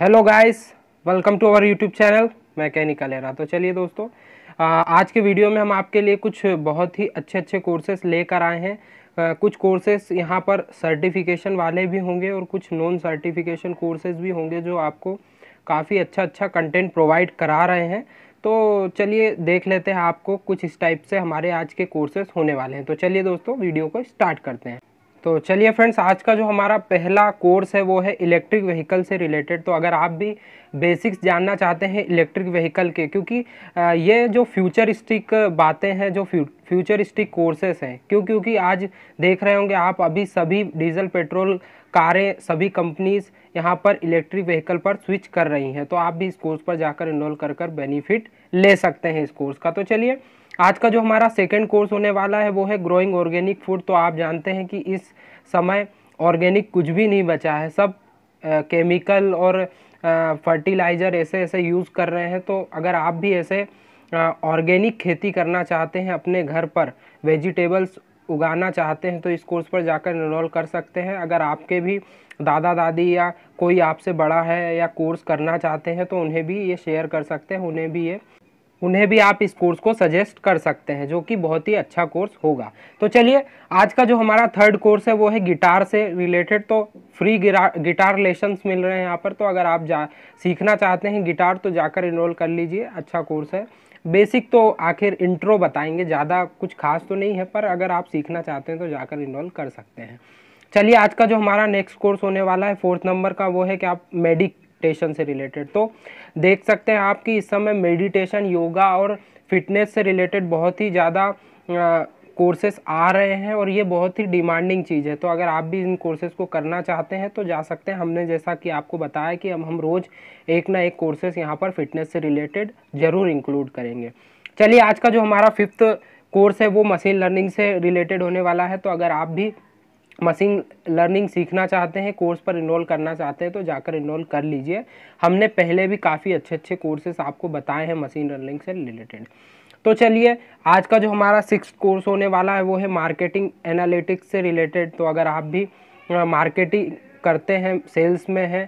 hello guys welcome to our YouTube channel मैं कैनिका ले रहा तो चलिए दोस्तों आज के वीडियो में हम आपके लिए कुछ बहुत ही अच्छे अच्छे कोर्सेस लेकर आए हैं कुछ कोर्सेस यहाँ पर सर्टिफिकेशन वाले भी होंगे और कुछ नॉन सर्टिफिकेशन कोर्सेज भी होंगे जो आपको काफ़ी अच्छा अच्छा कंटेंट प्रोवाइड करा रहे हैं तो चलिए देख लेते हैं आपको कुछ इस टाइप से हमारे आज के कोर्सेस होने वाले हैं तो चलिए दोस्तों वीडियो को स्टार्ट करते हैं तो चलिए फ्रेंड्स आज का जो हमारा पहला कोर्स है वो है इलेक्ट्रिक व्हीकल से रिलेटेड तो अगर आप भी बेसिक्स जानना चाहते हैं इलेक्ट्रिक व्हीकल के क्योंकि ये जो फ्यूचरिस्टिक बातें हैं जो फ्यूचरिस्टिक कोर्सेस हैं क्यों क्योंकि आज देख रहे होंगे आप अभी सभी डीजल पेट्रोल कारें सभी कंपनीज़ यहाँ पर इलेक्ट्रिक व्हीकल पर स्विच कर रही हैं तो आप भी इस कोर्स पर जाकर इनरोल कर कर बेनिफिट ले सकते हैं इस कोर्स का तो चलिए आज का जो हमारा सेकेंड कोर्स होने वाला है वो है ग्रोइंग ऑर्गेनिक फूड तो आप जानते हैं कि इस समय ऑर्गेनिक कुछ भी नहीं बचा है सब केमिकल और फर्टिलाइज़र ऐसे ऐसे यूज़ कर रहे हैं तो अगर आप भी ऐसे ऑर्गेनिक खेती करना चाहते हैं अपने घर पर वेजिटेबल्स उगाना चाहते हैं तो इस कोर्स पर जाकर इनरोल कर सकते हैं अगर आपके भी दादा दादी या कोई आपसे बड़ा है या कोर्स करना चाहते हैं तो उन्हें भी ये शेयर कर सकते हैं उन्हें भी ये उन्हें भी आप इस कोर्स को सजेस्ट कर सकते हैं जो कि बहुत ही अच्छा कोर्स होगा तो चलिए आज का जो हमारा थर्ड कोर्स है वो है गिटार से रिलेटेड तो फ्री गिटार लेसन्स मिल रहे हैं यहाँ पर तो अगर आप जा सीखना चाहते हैं गिटार तो जाकर इनरोल कर लीजिए अच्छा कोर्स है बेसिक तो आखिर इंट्रो बताएंगे ज़्यादा कुछ खास तो नहीं है पर अगर आप सीखना चाहते हैं तो जाकर इनरोल कर सकते हैं चलिए आज का जो हमारा नेक्स्ट कोर्स होने वाला है फोर्थ नंबर का वो है कि आप मेडिक मेडिटेशन से रिलेटेड तो देख सकते हैं आप कि इस समय मेडिटेशन योगा और फिटनेस से रिलेटेड बहुत ही ज़्यादा कोर्सेस आ रहे हैं और ये बहुत ही डिमांडिंग चीज़ है तो अगर आप भी इन कोर्सेज़ को करना चाहते हैं तो जा सकते हैं हमने जैसा कि आपको बताया कि हम हम रोज़ एक ना एक कोर्सेस यहाँ पर फिटनेस से रिलेटेड ज़रूर इंक्लूड करेंगे चलिए आज का जो हमारा फिफ्थ कोर्स है वो मशीन लर्निंग से रिलेटेड होने वाला है तो अगर आप भी मशीन लर्निंग सीखना चाहते हैं कोर्स पर इनरोल करना चाहते हैं तो जाकर इनरोल कर लीजिए हमने पहले भी काफ़ी अच्छे अच्छे कोर्सेस आपको बताए हैं मशीन लर्निंग से रिलेटेड तो चलिए आज का जो हमारा सिक्स कोर्स होने वाला है वो है मार्केटिंग एनालिटिक्स से रिलेटेड तो अगर आप भी मार्केटिंग करते हैं सेल्स में हैं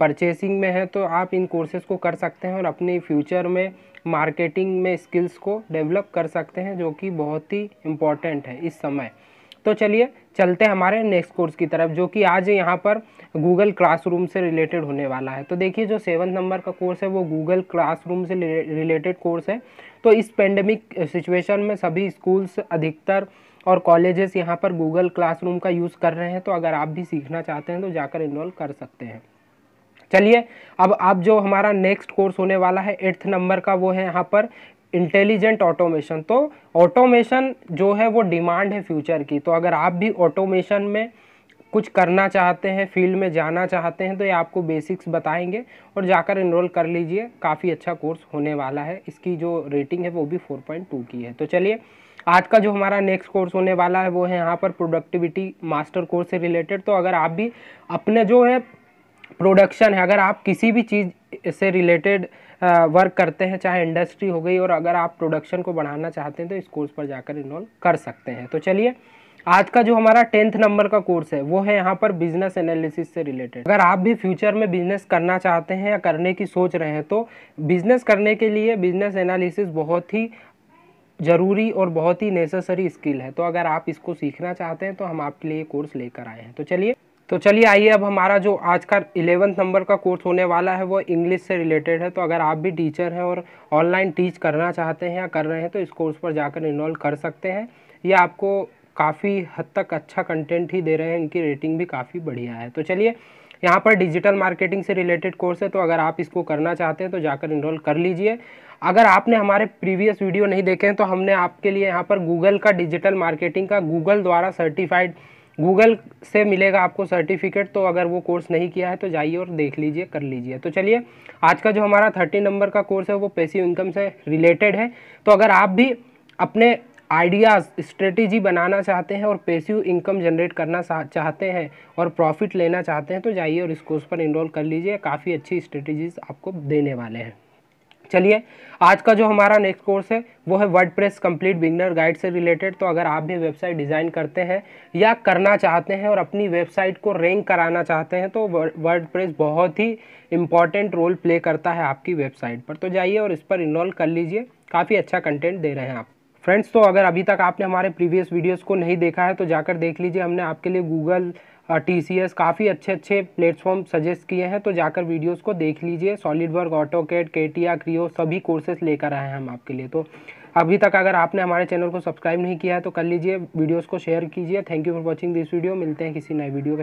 परचेसिंग में हैं तो आप इन कोर्सेज़ को कर सकते हैं और अपने फ्यूचर में मार्केटिंग में स्किल्स को डेवलप कर सकते हैं जो कि बहुत ही इम्पॉर्टेंट है इस समय तो चलिए चलते हैं हमारे नेक्स्ट कोर्स की तरफ जो कि आज यहाँ पर गूगल क्लासरूम से रिलेटेड होने वाला है तो देखिए जो सेवन नंबर का कोर्स है वो गूगल क्लासरूम से रिलेटेड कोर्स है तो इस पेंडेमिक सिचुएशन में सभी स्कूल्स अधिकतर और कॉलेजेस यहाँ पर गूगल क्लासरूम का यूज़ कर रहे हैं तो अगर आप भी सीखना चाहते हैं तो जाकर इन्वॉल्व कर सकते हैं चलिए अब आप जो हमारा नेक्स्ट कोर्स होने वाला है एट्थ नंबर का वो है यहाँ पर इंटेलिजेंट ऑटोमेशन तो ऑटोमेशन जो है वो डिमांड है फ्यूचर की तो अगर आप भी ऑटोमेशन में कुछ करना चाहते हैं फील्ड में जाना चाहते हैं तो ये आपको बेसिक्स बताएंगे और जाकर इनरोल कर लीजिए काफ़ी अच्छा कोर्स होने वाला है इसकी जो रेटिंग है वो भी 4.2 की है तो चलिए आज का जो हमारा नेक्स्ट कोर्स होने वाला है वो है यहाँ पर प्रोडक्टिविटी मास्टर कोर्स से रिलेटेड तो अगर आप भी अपने जो है प्रोडक्शन है अगर आप किसी भी चीज़ से रिलेटेड वर्क करते हैं चाहे इंडस्ट्री हो गई और अगर आप प्रोडक्शन को बढ़ाना चाहते हैं तो इस कोर्स पर जाकर इनरोल कर सकते हैं तो चलिए आज का जो हमारा टेंथ नंबर का कोर्स है वो है यहाँ पर बिजनेस एनालिसिस से रिलेटेड अगर आप भी फ्यूचर में बिजनेस करना चाहते हैं या करने की सोच रहे हैं तो बिजनेस करने के लिए बिजनेस एनालिसिस बहुत ही ज़रूरी और बहुत ही नेसेसरी स्किल है तो अगर आप इसको सीखना चाहते हैं तो हम आपके लिए कोर्स लेकर आए हैं तो चलिए तो चलिए आइए अब हमारा जो आज का इलेवंथ नंबर का कोर्स होने वाला है वो इंग्लिश से रिलेटेड है तो अगर आप भी टीचर हैं और ऑनलाइन टीच करना चाहते हैं या कर रहे हैं तो इस कोर्स पर जाकर इनरोल कर सकते हैं ये आपको काफ़ी हद तक अच्छा कंटेंट ही दे रहे हैं इनकी रेटिंग भी काफ़ी बढ़िया है तो चलिए यहाँ पर डिजिटल मार्केटिंग से रिलेटेड कोर्स है तो अगर आप इसको करना चाहते हैं तो जाकर इनरोल कर लीजिए अगर आपने हमारे प्रीवियस वीडियो नहीं देखे हैं तो हमने आपके लिए यहाँ पर गूगल का डिजिटल मार्केटिंग का गूगल द्वारा सर्टिफाइड गूगल से मिलेगा आपको सर्टिफिकेट तो अगर वो कोर्स नहीं किया है तो जाइए और देख लीजिए कर लीजिए तो चलिए आज का जो हमारा थर्टी नंबर का कोर्स है वो पैसिव इनकम से रिलेटेड है तो अगर आप भी अपने आइडियाज़ स्ट्रेटेजी बनाना चाहते हैं और पैसिव इनकम जनरेट करना चाहते हैं और प्रॉफिट लेना चाहते हैं तो जाइए और इस कोर्स पर इनरोल कर लीजिए काफ़ी अच्छी स्ट्रेटेजीज आपको देने वाले हैं चलिए आज का जो हमारा नेक्स्ट कोर्स है वो है WordPress complete beginner guide से रिलेटेड तो अगर आप भी वेबसाइट डिज़ाइन करते हैं या करना चाहते हैं और अपनी वेबसाइट को रैंक कराना चाहते हैं तो वर्ड प्रेस बहुत ही इंपॉर्टेंट रोल प्ले करता है आपकी वेबसाइट पर तो जाइए और इस पर इन्वॉल्व कर लीजिए काफ़ी अच्छा कंटेंट दे रहे हैं आप फ्रेंड्स तो अगर अभी तक आपने हमारे प्रीवियस वीडियोस को नहीं देखा है तो जाकर देख लीजिए हमने आपके लिए गूगल टी सी एस काफ़ी अच्छे अच्छे प्लेटफॉर्म सजेस्ट किए हैं तो जाकर वीडियोस को देख लीजिए SolidWorks AutoCAD CATIA Creo सभी कोर्सेस लेकर आए हैं हम आपके लिए तो अभी तक अगर आपने हमारे चैनल को सब्सक्राइब नहीं किया है तो कर लीजिए वीडियोज़ को शेयर कीजिए thank you for watching this video मिलते हैं किसी नए वीडियो के